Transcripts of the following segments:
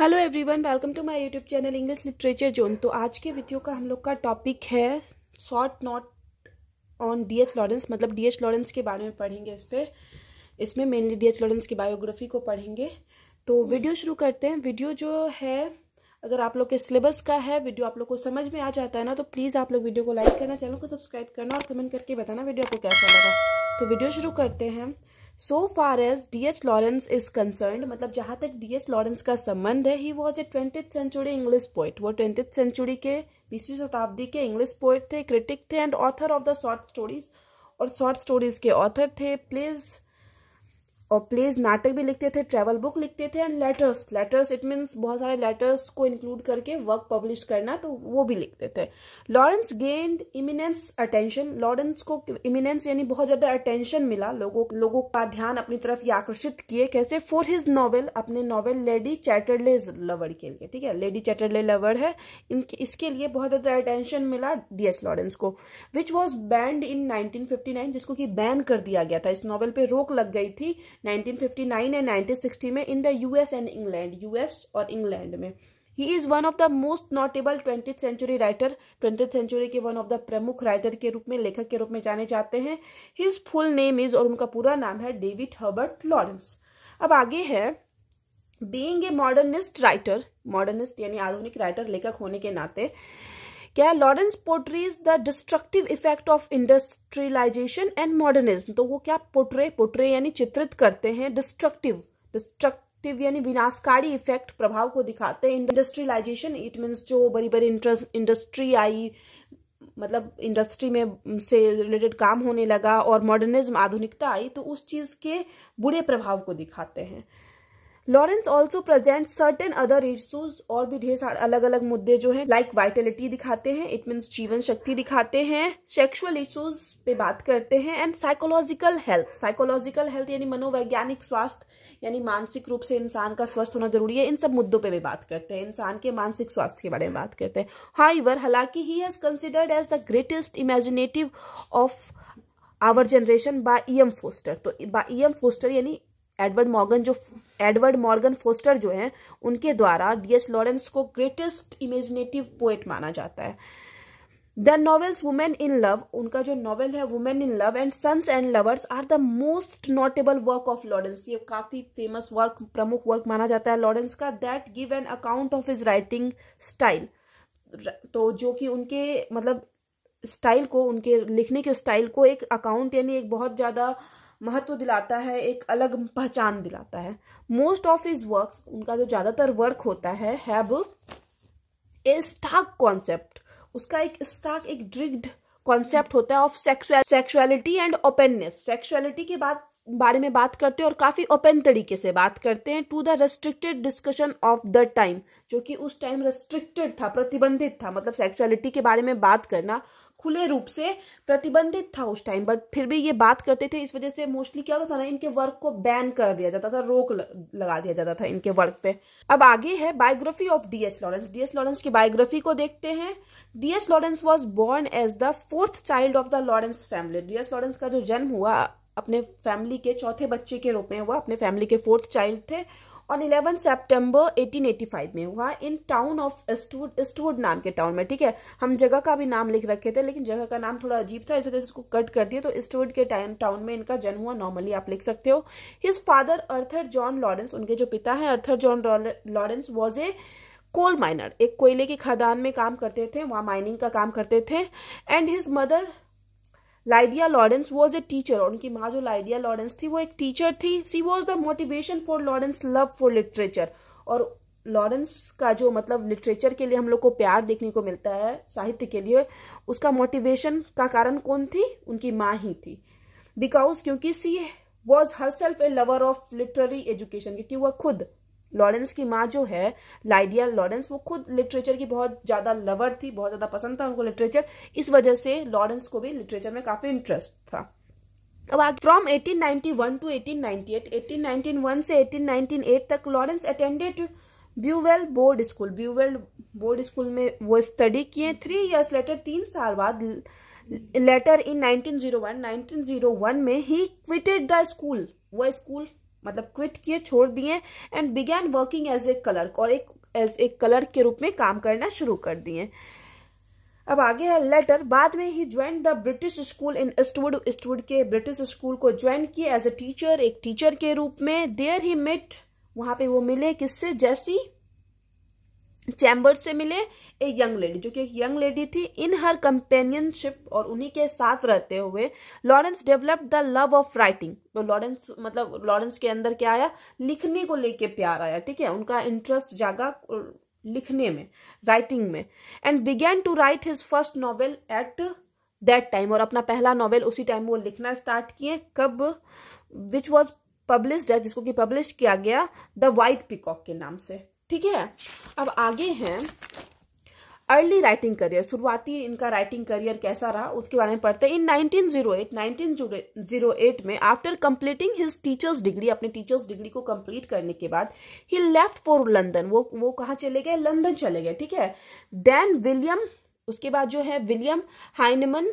hello everyone welcome to my YouTube channel English literature zone तो आज के video का हम लोग का टॉपिक है short note on D H Lawrence मतलब डी एच लॉरेंस के बारे में पढ़ेंगे इस पर इसमें मेनली डी एच लॉरेंस की बायोग्राफी को पढ़ेंगे तो वीडियो शुरू करते हैं वीडियो जो है अगर आप लोग के सिलेबस का है वीडियो आप लोग को समझ में आ जाता है ना तो प्लीज़ आप लोग वीडियो को लाइक करना चैनल को सब्सक्राइब करना और कमेंट करके बताना वीडियो आपको कैसा लगा तो वीडियो शुरू करते हैं so far as D H Lawrence is concern मतलब जहां तक डी एच लॉरेंस का संबंध है he was a twenty century English poet वो ट्वेंटी सेंचुरी के बीसवीं शताब्दी के इंग्लिश पोइट थे क्रिटिक थे and author of the short stories और शॉर्ट स्टोरीज के ऑथर थे प्लीज़ और प्लेज नाटक भी लिखते थे ट्रेवल बुक लिखते थे and letters letters it means बहुत सारे लेटर्स को इंक्लूड करके वर्क पब्लिश करना तो वो भी लिखते थे Lawrence gained eminence attention Lawrence को इमिनेंस यानी बहुत ज्यादा अटेंशन मिला लोगों लोगों का ध्यान अपनी तरफ ये आकर्षित किए कैसे फॉर हिज नॉवेल अपने नॉवेल लेडी चैटरले लवर के लिए ठीक है लेडी चैटरले लवर है इनके इसके लिए बहुत ज्यादा अटेंशन मिला डी एस लॉरेंस को which was banned in nineteen जिसको कि बैन कर दिया गया था इस नॉवल पे रोक लग गई थी 1959 एंड 1960 में in the US and England US और इंग्लैंड में ही is one of the most notable twenty century writer twenty century के वन ऑफ द प्रमुख राइटर के रूप में लेखक के रूप में जाने जाते हैं हिज फुल नेम इज और उनका पूरा नाम है डेविड हर्बर्ट लॉरेंस अब आगे है being a modernist writer modernist यानी आधुनिक राइटर लेखक होने के नाते क्या है Lawrence portrays the destructive effect of industrialization and modernism तो वो क्या पोट्रे पोट्रे यानी चित्रित करते हैं डिस्ट्रक्टिव डिस्ट्रक्टिव यानी विनाशकारी इफेक्ट प्रभाव को दिखाते हैं इंडस्ट्रियलाइजेशन इट मीन्स जो बड़ी बड़ी इंडस्ट्री आई मतलब इंडस्ट्री में से रिलेटेड काम होने लगा और मॉडर्निज्म आधुनिकता आई तो उस चीज़ के बुरे प्रभाव को दिखाते हैं Lawrence also present certain other issues और भी ढेर सारे अलग अलग मुद्दे जो है लाइक like वाइटेलिटी दिखाते हैं इट मीन्स जीवन शक्ति दिखाते हैं सेक्सुअल इशूज पे बात करते हैं and psychological health psychological health यानी मनोवैज्ञानिक स्वास्थ्य यानी मानसिक रूप से इंसान का स्वस्थ होना जरूरी है इन सब मुद्दों पर भी बात करते हैं इंसान के मानसिक स्वास्थ्य के बारे में बात करते हैं हाईवर हालांकि he has considered as the greatest imaginative of our generation by E M Forster तो बाई ई एम फोस्टर यानी एडवर्ड मॉर्गन जो एडवर्ड मॉर्गन फोस्टर जो है उनके द्वारा डीएस लॉरेंस को ग्रेटेस्ट इमेजिनेटिव पोएट माना जाता है the novels women in love उनका जो नॉवेल है women in love and sons and lovers are the most notable work of Lawrence ये काफी फेमस वर्क प्रमुख वर्क माना जाता है लॉरेंस का that give an account of his writing style तो जो कि उनके मतलब स्टाइल को उनके लिखने के स्टाइल को एक अकाउंट यानी एक बहुत ज़्यादा uh, महत्व दिलाता है एक अलग पहचान दिलाता है मोस्ट ऑफ हिज वर्क उनका जो ज़्यादातर वर्क होता है हैव ए स्टार्क कॉन्सेप्ट उसका एक स्टार्क एक ड्रिग्ड कॉन्सेप्ट होता है of sexual sexuality and openness sexuality के बाद बारे में बात करते हैं और काफी ओपन तरीके से बात करते हैं to the restricted discussion of the time जो कि उस टाइम रेस्ट्रिक्टेड था प्रतिबंधित था मतलब सेक्सुअलिटी के बारे में बात करना खुले रूप से प्रतिबंधित था उस टाइम बट फिर भी ये बात करते थे इस वजह से मोस्टली क्या होता था ना इनके वर्क को बैन कर दिया जाता था रोक लगा दिया जाता था इनके वर्क पे अब आगे है biography of D Lawrence D Lawrence की बायोग्राफी को देखते हैं D Lawrence was born as the fourth child of the Lawrence family D Lawrence का जो जन्म हुआ अपने फैमिली के चौथे बच्चे के रूप में हुआ अपने फैमिली के फोर्थ चाइल्ड थे ऑन इलेवन सेप्टेम्बर 1885 में हुआ इन टाउन ऑफ स्टूड नाम के टाउन में ठीक है हम जगह का भी नाम लिख रखे थे लेकिन जगह का नाम थोड़ा अजीब था इस वजह से इसको कट कर दिया तो स्टूड के टाउन में इनका जन्म हुआ नॉर्मली आप लिख सकते हो his father Arthur John Lawrence उनके जो पिता है Arthur John Lawrence was a coal miner एक कोयले की खदान में काम करते थे वहाँ माइनिंग का काम करते थे and his mother Lydia Lawrence was a teacher और उनकी माँ जो लाइडिया लॉरेंस थी वो एक टीचर थी she was the motivation for Lawrence love for literature और लॉरेंस का जो मतलब लिटरेचर के लिए हम लोग को प्यार देखने को मिलता है साहित्य के लिए उसका मोटिवेशन का कारण कौन थी उनकी माँ ही थी बिकॉज क्योंकि she was her self a lover of literary education क्योंकि वह खुद लॉरेंस की माँ जो है लाइडिया लॉरेंस वो खुद लिटरेचर की बहुत ज़्यादा लवर थी बहुत ज़्यादा पसंद था उनको लिटरेचर इस वजह से लॉरेंस को भी लिटरेचर में काफ़ी इंटरेस्ट था अब आगे फ्रॉम 1891 टू 1898 1891 से 1898 तक Lawrence attended Beauvale Board School Beauvale Board School में वो स्टडी किए थ्री इयर्स लेटर तीन साल बाद लेटर इन 1901 1901 में ही क्विटेड द स्कूल वो स्कूल मतलब क्विट किए छोड़ दिए and began working as a clerk और एक एज ए क्लर्क के रूप में काम करना शुरू कर दिए अब आगे है लेटर बाद में he join the British school in स्टूड स्टूड के ब्रिटिश स्कूल को ज्वाइन किए एज ए टीचर एक टीचर के रूप में देयर ही मिट वहां पे वो मिले किससे जैसी चैम्बर से मिले ए यंग लेडी जो कि एक यंग लेडी थी इन हर कंपेनियनशिप और उन्हीं के साथ रहते हुए Lawrence develop the love of writing तो लॉरेंस मतलब लॉरेंस के अंदर क्या आया लिखने को लेके प्यार आया ठीक है उनका इंटरेस्ट जागा लिखने में राइटिंग में and began to write his first novel at that time और अपना पहला नॉवेल उसी टाइम वो लिखना स्टार्ट किए कब विच वॉज पब्लिश्ड है जिसको कि पब्लिश किया गया द वाइट पिकॉक के नाम से ठीक है अब आगे हैं अर्ली राइटिंग करियर शुरुआती इनका राइटिंग करियर कैसा रहा उसके बारे में पढ़ते हैं इन 1908 1908 में after completing his teachers degree अपने टीचर्स डिग्री को कंप्लीट करने के बाद ही लेफ्ट फॉर लंदन वो वो कहाँ चले गए लंदन चले गए ठीक है देन विलियम उसके बाद जो है William Heinemann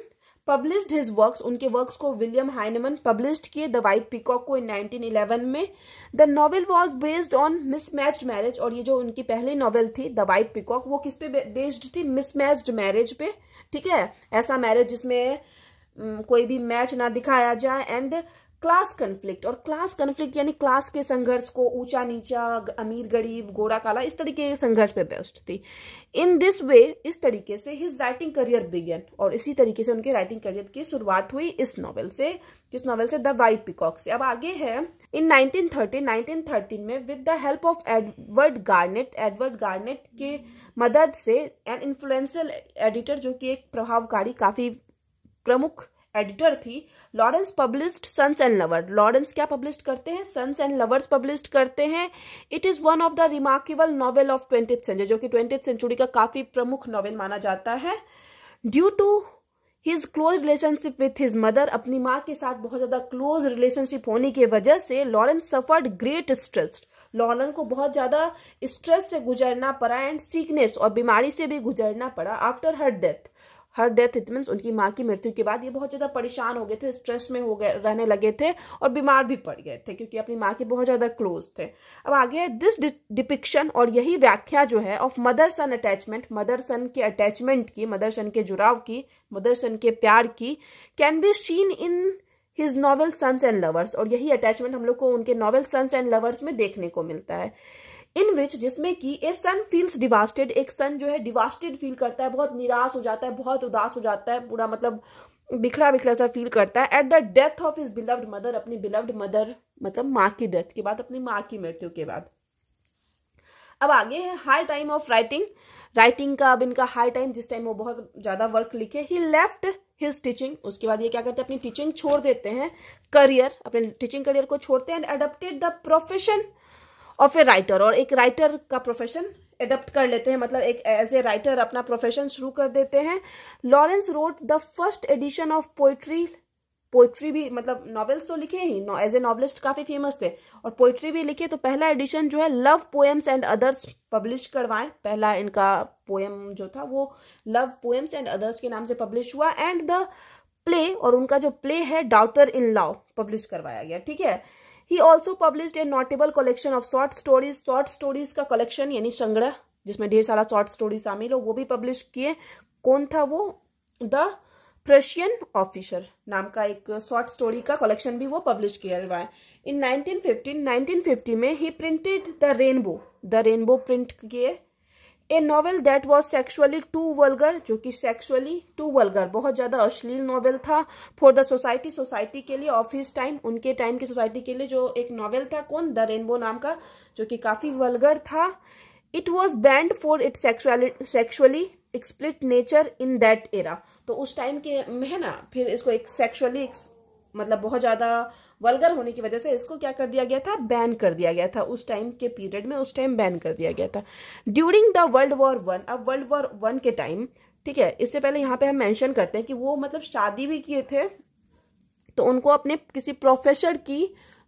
published his works उनके वर्क्स को विलियम हाइनेमन पब्लिश्ड किए द वाइट पिकॉक को इन 1911 में the novel was based on mismatched marriage और ये जो उनकी पहली नॉवेल थी द वाइट पिकॉक वो किस पे बेस्ड थी मिसमैच्ड मैरिज पे ठीक है ऐसा मैरिज जिसमें कोई भी मैच ना दिखाया जाए एंड क्लास कन्फ्लिक्ट और क्लास कन्फ्लिक्ट यानी क्लास के संघर्ष को ऊंचा नीचा अमीर गरीब गोरा काला इस तरीके के संघर्ष पे बेस्ट थी इन दिस वे इस तरीके से हिज राइटिंग करियर बिगेन और इसी तरीके से उनके राइटिंग करियर की शुरुआत हुई इस नॉवल से किस नॉवल से द वाइट पिकॉक से अब आगे है इन 1913 1913 में with the help of Edward Garnett Edward Garnett के मदद से एन इन्फ्लुएंशियल एडिटर जो कि एक प्रभावकारी काफी प्रमुख एडिटर थी Lawrence published Sons and Lover Lawrence क्या पब्लिश करते हैं सन्स एंड लवर्स पब्लिश करते हैं it is one of the remarkable novel of twenty century जो कि ट्वेंटी सेंचुरी का काफी प्रमुख नॉवेल माना जाता है due to his close relationship with his mother अपनी माँ के साथ बहुत ज्यादा क्लोज रिलेशनशिप होने की वजह से Lawrence suffered great stress Lawrence को बहुत ज्यादा स्ट्रेस से गुजरना पड़ा एंड सीकनेस और बीमारी से भी गुजरना पड़ा after her death her death means उनकी माँ की मृत्यु के बाद ये बहुत ज़्यादा परेशान हो गए थे स्ट्रेस में हो गए रहने लगे थे और बीमार भी पड़ गए थे क्योंकि अपनी माँ के बहुत ज़्यादा क्लोज थे अब आगे दिस डिपिक्शन और यही व्याख्या जो है of mother son attachment mother son के अटैचमेंट की मदर सन के जुड़ाव की मदर सन के प्यार की can be seen in his novel Sons and Lovers और यही अटैचमेंट हम लोग को उनके नॉवल सन्स एंड लवर्स में देखने को मिलता है इन विच जिसमें कि ए सन फील्स डिवास्टेड एक सन जो है डिवास्टेड फील करता है बहुत निराश हो जाता है बहुत उदास हो जाता है पूरा मतलब बिखरा बिखरा सा फील करता है at the death of his beloved mother अपनी बिलव्ड मदर मतलब माँ की डेथ के बाद अपनी माँ की मृत्यु के बाद अब आगे है high time of writing writing का अब इनका हाई टाइम जिस टाइम वो बहुत ज़्यादा वर्क लिखे ही लेफ्ट हिज टीचिंग उसके बाद ये क्या करते हैं अपनी टीचिंग छोड़ देते हैं करियर अपने टीचिंग करियर को छोड़ते हैं एंड एडप्टेड द प्रोफेशन और फिर राइटर और एक राइटर का प्रोफेशन एडप्ट कर लेते हैं मतलब एक एज ए राइटर अपना प्रोफेशन शुरू कर देते हैं Lawrence wrote the first edition of poetry poetry भी मतलब नॉवेल्स तो लिखे ही एज ए नॉवलिस्ट काफी फेमस थे और पोइट्री भी लिखी तो पहला एडिशन जो है love poems and others publish करवाए पहला इनका पोएम जो था वो लव पोएम्स एंड अदर्स के नाम से पब्लिश हुआ एंड द प्ले और उनका जो प्ले है डाउटर इन लॉ पब्लिश करवाया गया ठीक है he also published a notable collection of short stories short stories का कलेक्शन यानी संग्रह जिसमें ढेर सारा शॉर्ट स्टोरी शामिल हो वो भी पब्लिश किए कौन था वो द प्रशियन ऑफिसर नाम का एक शॉर्ट स्टोरी का कलेक्शन भी वो पब्लिश किया हुआ है इन 1915 1950 में he printed the Rainbow the Rainbow print किए a novel that was sexually too vulgar जो कि सेक्सुअली टू वल्गर बहुत ज्यादा अश्लील नॉवेल था फॉर द सोसाइटी सोसाइटी के लिए ऑफिस टाइम उनके टाइम की सोसाइटी के लिए जो एक नॉवेल था कौन द रेनबो नाम का जो कि काफी वर्गर था it was banned for it sexually explicit nature in that era तो उस टाइम के है ना फिर इसको एक सेक्सुअली मतलब बहुत ज्यादा वलगर होने की वजह से इसको क्या कर दिया गया था बैन कर दिया गया था उस टाइम के पीरियड में उस टाइम बैन कर दिया गया था during the world war one अब वर्ल्ड वॉर वन के टाइम ठीक है इससे पहले यहाँ पे हम मैंशन करते हैं कि वो मतलब शादी भी किए थे तो उनको अपने किसी प्रोफेसर की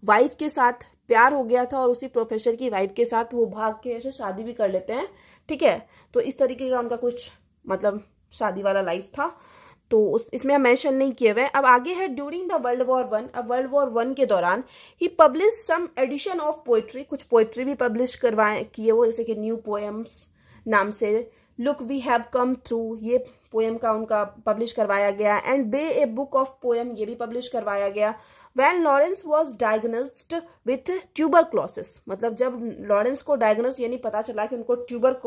वाइफ के साथ प्यार हो गया था और उसी प्रोफेसर की वाइफ के साथ वो भाग के ऐसे शादी भी कर लेते हैं ठीक है तो इस तरीके का उनका कुछ मतलब शादी वाला लाइफ था तो उस इसमें मेंशन नहीं किए हुए अब आगे है during the world war one अब वर्ल्ड वॉर वन के दौरान ही publish some edition of poetry कुछ पोएट्री भी पब्लिश करवाए किए वो जैसे कि न्यू पोएम्स नाम से look we have come through ये पोएम का उनका पब्लिश करवाया गया and Bay a book of poem ये भी पब्लिश करवाया गया when Lawrence was diagnosed with क्लॉसिस मतलब जब लॉरेंस को डायग्नोस यानी पता चला कि उनको ट्यूबर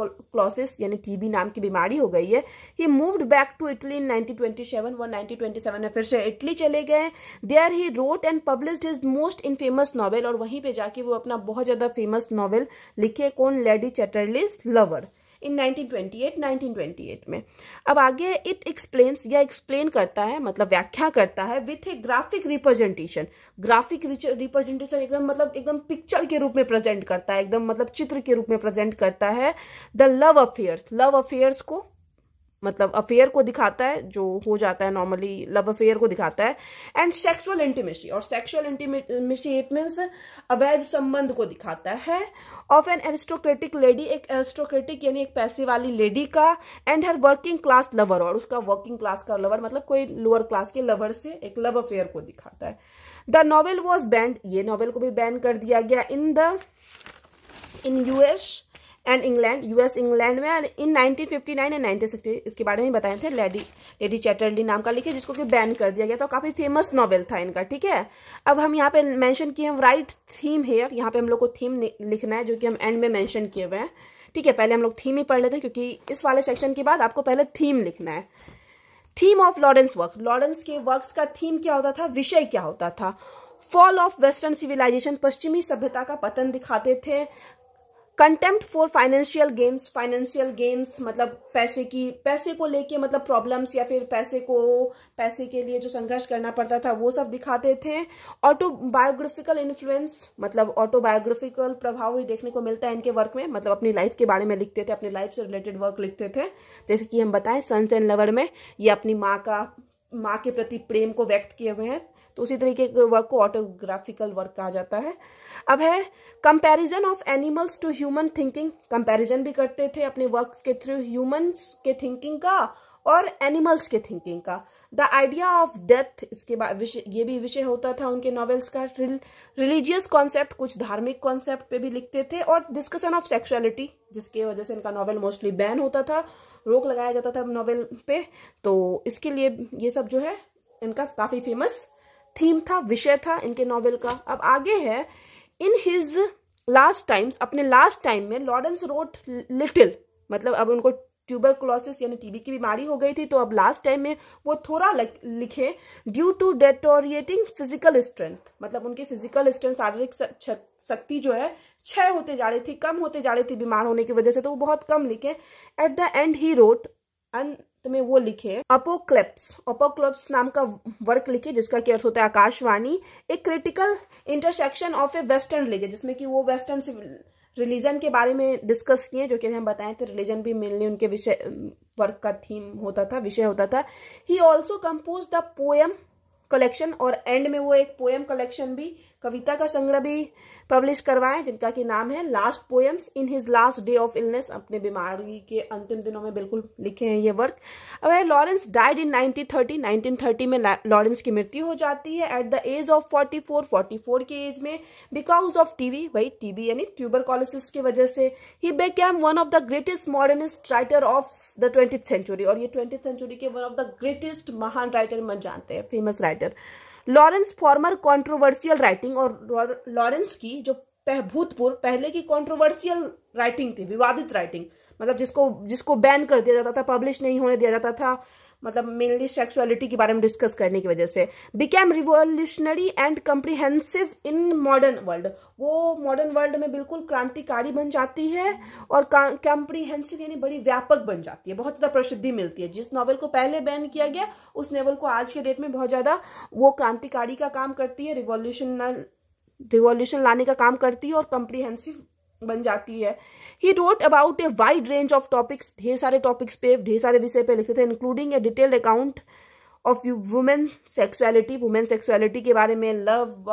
यानी टीबी नाम की बीमारी हो गई है he moved back to Italy in 1927 वो 1927 में फिर से इटली चले गए there he wrote and publish his most infamous novel और वहीं पे जाके वो अपना बहुत ज़्यादा फेमस नॉवेल लिखे कौन लेडी चैटरलीज लवर इन 1928 1928 में अब आगे इट एक्सप्लेन्स या एक्सप्लेन करता है मतलब व्याख्या करता है with a graphic representation graphic representation एकदम मतलब एकदम पिक्चर के रूप में प्रेजेंट करता है एकदम मतलब चित्र के रूप में प्रेजेंट करता है the love affairs love affairs को मतलब अफेयर को दिखाता है जो हो जाता है नॉर्मली लव अफेयर को दिखाता है एंड सेक्सुअल इंटीमेसी और सेक्सुअल इंटीमेसी इट मीन्स अवैध संबंध को दिखाता है ऑफ एन एरिस्टोक्रेटिक लेडी एक एरिस्टोक्रेटिक यानी एक पैसे वाली लेडी का and her working class lover और उसका वर्किंग क्लास का लवर मतलब कोई लोअर क्लास के लवर से एक लव अफेयर को दिखाता है द नॉवेल वॉज बैंड ये नॉवेल को भी बैन कर दिया गया in the in US and England US England में एंड इन 1959 एंड 1960 इसके बारे में बताए थे लेडी लेडी चैटरली नाम का लिखे जिसको कि बैन कर दिया गया तो काफी फेमस नॉवेल था इनका ठीक है अब हम यहाँ पे मेंशन किए हैं राइट थीम हेयर यहाँ पे हम लोग को थीम लिखना है जो कि हम एंड में मैंशन किए हुए हैं ठीक है पहले हम लोग थीम ही पढ़ लेते हैं क्योंकि इस वाले सेक्शन के बाद आपको पहले थीम लिखना है theme of Lawrence work Lawrence के वर्क का थीम क्या होता था विषय क्या होता था फॉल ऑफ वेस्टर्न सिविलाइजेशन पश्चिमी सभ्यता का पतन दिखाते थे contempt for financial gains financial gains मतलब पैसे की पैसे को लेके मतलब प्रॉब्लम्स या फिर पैसे को पैसे के लिए जो संघर्ष करना पड़ता था वो सब दिखाते थे ऑटोबायोग्राफिकल इन्फ्लुएंस मतलब ऑटोबायोग्राफिकल प्रभाव भी देखने को मिलता है इनके वर्क में मतलब अपनी लाइफ के बारे में लिखते थे अपनी लाइफ से रिलेटेड वर्क लिखते थे जैसे कि हम बताएं सन्स एंड लवर में ये अपनी माँ का माँ के प्रति प्रेम को व्यक्त किए हुए हैं तो उसी तरीके के वर्क को ऑटोग्राफिकल वर्क कहा जाता है अब है comparison of animals to human thinking comparison भी करते थे अपने वर्क्स के थ्रू ह्यूमंस के थिंकिंग का और एनिमल्स के थिंकिंग का द आइडिया ऑफ डेथ इसके बाद विषय ये भी विषय होता था उनके नॉवेल्स का रिलीजियस कॉन्सेप्ट कुछ धार्मिक कॉन्सेप्ट पे भी लिखते थे और डिस्कशन ऑफ सेक्सुअलिटी जिसके वजह से इनका नॉवेल मोस्टली बैन होता था रोक लगाया जाता था नॉवेल पे तो इसके लिए ये सब जो है इनका काफ़ी फेमस थीम था विषय था इनके नॉवेल का अब आगे है इन हिज लास्ट टाइम्स अपने लास्ट टाइम में लॉरेंस रोट लिटिल मतलब अब उनको ट्यूबर क्लोसिस यानी टीबी की बीमारी हो गई थी तो अब लास्ट टाइम में वो थोड़ा लिखे due to deteriorating physical strength मतलब उनकी फिजिकल स्ट्रेंथ शारीरिक शक्ति जो है छह होते जा रही थी कम होते जा रही थी बीमार होने की वजह से तो वो बहुत कम लिखे at the end he wrote तो मैं वो लिखे अपोक्लिप्स अपोक्लिप्स नाम का वर्क लिखे जिसका क्या अर्थ होता है आकाशवाणी एक critical intersection of a western religion जिसमें कि वो वेस्टर्न रिलीजन के बारे में डिस्कस किए जो कि हम बताएं थे रिलीजन भी मेनली उनके विषय वर्क का थीम होता था विषय होता था he also compose the poem collection और एंड में वो एक पोएम कलेक्शन भी कविता का संग्रह भी पब्लिश करवाए जिनका कि नाम है last poems in his last day of illness अपने बीमारी के अंतिम दिनों में बिल्कुल लिखे हैं ये वर्क अब है लॉरेंस डाइड इन 1930 1930 में लॉरेंस की मृत्यु हो जाती है एट द एज ऑफ 44 44 के एज में बिकॉज ऑफ टीवी वही टीबी यानी ट्यूबरकोलोसिस की वजह से he became one of the greatest modernist writer of the twenty century और ये ट्वेंटी सेंचुरी के वन ऑफ द ग्रेटेस्ट महान राइटर मन जानते हैं famous writer Lawrence former controversial writing और लॉरेंस की जो भूतपूर्व पहले की कंट्रोवर्शियल राइटिंग थी विवादित राइटिंग मतलब जिसको जिसको बैन कर दिया जाता था पब्लिश नहीं होने दिया जाता था मतलब मेनली सेक्सुअलिटी के बारे में डिस्कस करने की वजह से became revolutionary and comprehensive in modern world वो मॉडर्न वर्ल्ड में बिल्कुल क्रांतिकारी बन जाती है और कम्प्रीहेंसिव यानी बड़ी व्यापक बन जाती है बहुत ज़्यादा प्रसिद्धि मिलती है जिस नॉवल को पहले बैन किया गया उस नॉवल को आज के डेट में बहुत ज़्यादा वो क्रांतिकारी का काम करती है रिवोल्यूशन रिवोल्यूशन लाने का काम करती है और कम्प्रीहेंसिव बन जाती है he wrote about a wide range of topics ढेर सारे टॉपिक्स पे ढेर सारे विषय पे लिखते थे including a detailed account of women sexuality women sexuality के बारे में लव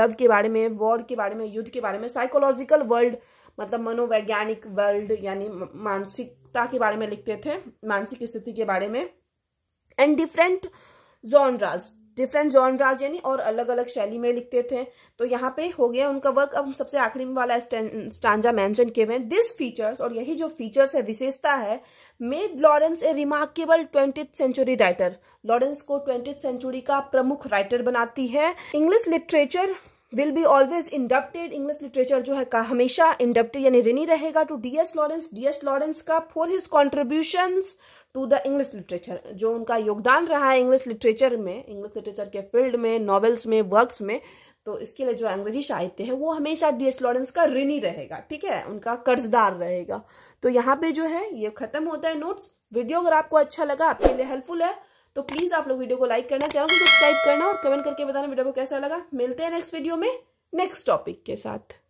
लव के बारे में वॉर के बारे में युद्ध के बारे में साइकोलॉजिकल वर्ल्ड मतलब मनोवैज्ञानिक वर्ल्ड यानी मानसिकता के बारे में लिखते थे मानसिक स्थिति के बारे में and different genres different genres यानी और अलग अलग शैली में लिखते थे तो यहाँ पे हो गया उनका वर्क अब सबसे आखिरी में वाला स्टांजा मेंशन किए हुए दिस फीचर्स और यही जो फीचर्स है विशेषता है made Lawrence a remarkable twenty century writer Lawrence को ट्वेंटी सेंचुरी का प्रमुख राइटर बनाती है English literature will be always indebted English literature जो है का हमेशा इंडप्टेड यानी ऋणी रहेगा to D S Lawrence D S Lawrence का for his contribution to the English literature जो उनका योगदान रहा है इंग्लिश लिटरेचर में इंग्लिश लिटरेचर के फील्ड में नॉवेल्स में वर्क्स में तो इसके लिए जो अंग्रेजी साहित्य है वो हमेशा डी एस लॉरेंस का ऋणी रहेगा ठीक है उनका कर्जदार रहेगा तो यहाँ पे जो है ये खत्म होता है नोट्स वीडियो अगर आपको अच्छा लगा आपके लिए हेल्पफुल है तो प्लीज आप लोग वीडियो को लाइक करना चैनल को सब्सक्राइब करना और कमेंट करके बताना वीडियो को कैसा लगा मिलते हैं नेक्स्ट वीडियो में नेक्स्ट टॉपिक के साथ